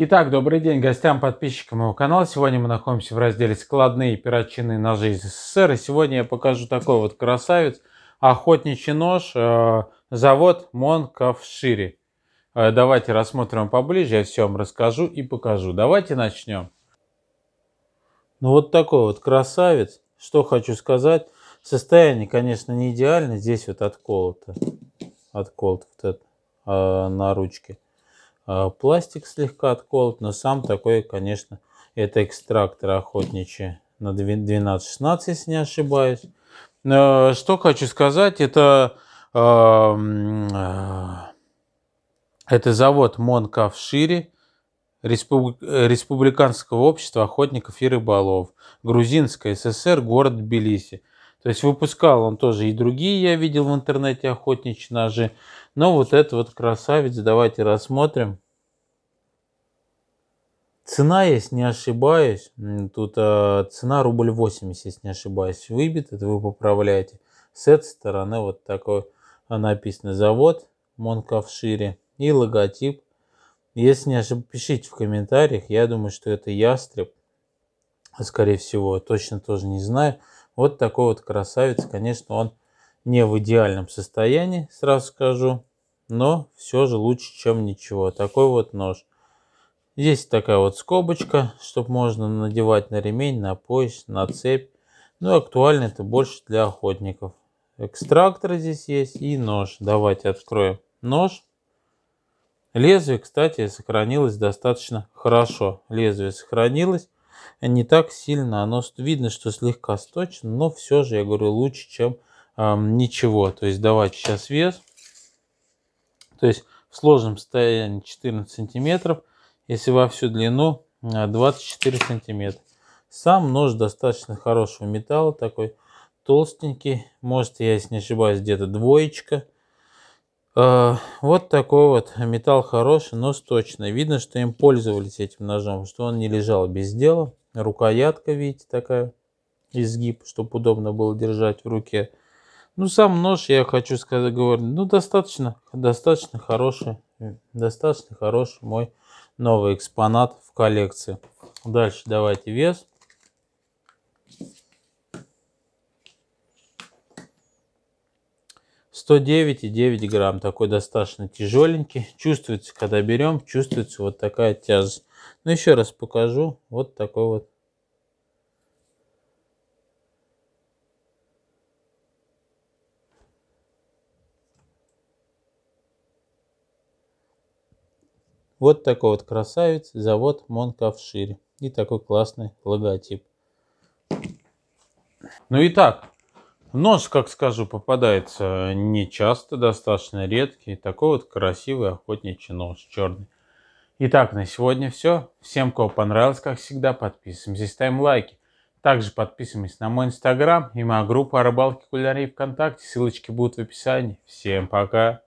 Итак, добрый день гостям, подписчикам моего канала. Сегодня мы находимся в разделе «Складные перочинные ножи из СССР». И сегодня я покажу такой вот красавец. Охотничий нож, э, завод Монковшири. Э, давайте рассмотрим поближе, я все вам расскажу и покажу. Давайте начнем. Ну вот такой вот красавец. Что хочу сказать. Состояние, конечно, не идеально. Здесь вот отколото. Отколото вот это э, на ручке. А, пластик слегка отколот, но сам такой, конечно, это экстрактор охотничий на 12-16, если не ошибаюсь. Э, что хочу сказать, это, а, э, это завод Монка в Шире, Республиканского общества охотников и рыболов, Грузинская ССР, город Тбилиси. То есть выпускал он тоже и другие, я видел в интернете охотничьи ножи. Но вот этот вот красавец, давайте рассмотрим. Цена, есть, не ошибаюсь, тут а, цена рубль 80, если не ошибаюсь, выбит, это вы поправляете. С этой стороны вот такой а, написано завод Монковшире и логотип. Если не ошибаюсь, пишите в комментариях, я думаю, что это ястреб, скорее всего, точно тоже не знаю. Вот такой вот красавец. Конечно, он не в идеальном состоянии, сразу скажу. Но все же лучше, чем ничего. Такой вот нож. Здесь такая вот скобочка, чтобы можно надевать на ремень, на пояс, на цепь. Ну, актуально это больше для охотников. Экстрактор здесь есть и нож. Давайте откроем нож. Лезвие, кстати, сохранилось достаточно хорошо. Лезвие сохранилось не так сильно, оно видно, что слегка сточено, но все же, я говорю, лучше, чем э, ничего. То есть давайте сейчас вес. То есть в сложном состоянии 14 сантиметров, если во всю длину 24 а, сантиметра. Сам нож достаточно хорошего металла, такой толстенький, может, я, если не ошибаюсь, где-то двоечка. Э, вот такой вот металл хороший, но сточный. Видно, что им пользовались этим ножом, что он не лежал без дела. Рукоятка, видите, такая, изгиб, чтобы удобно было держать в руке. Ну, сам нож, я хочу сказать, говорю, ну, достаточно, достаточно хороший, достаточно хороший мой новый экспонат в коллекции. Дальше давайте вес. 109,9 грамм. Такой достаточно тяжеленький. Чувствуется, когда берем, чувствуется вот такая тяжесть. Но ну, еще раз покажу. Вот такой вот. Вот такой вот красавец завод Монкавшири. И такой классный логотип. Ну и так, Нож, как скажу, попадается не часто, достаточно редкий. Такой вот красивый охотничий нож черный. Итак, на сегодня все. Всем, кого понравилось, как всегда, подписываемся, ставим лайки. Также подписываемся на мой инстаграм и мою группу о рыбалке кулинарии ВКонтакте. Ссылочки будут в описании. Всем пока!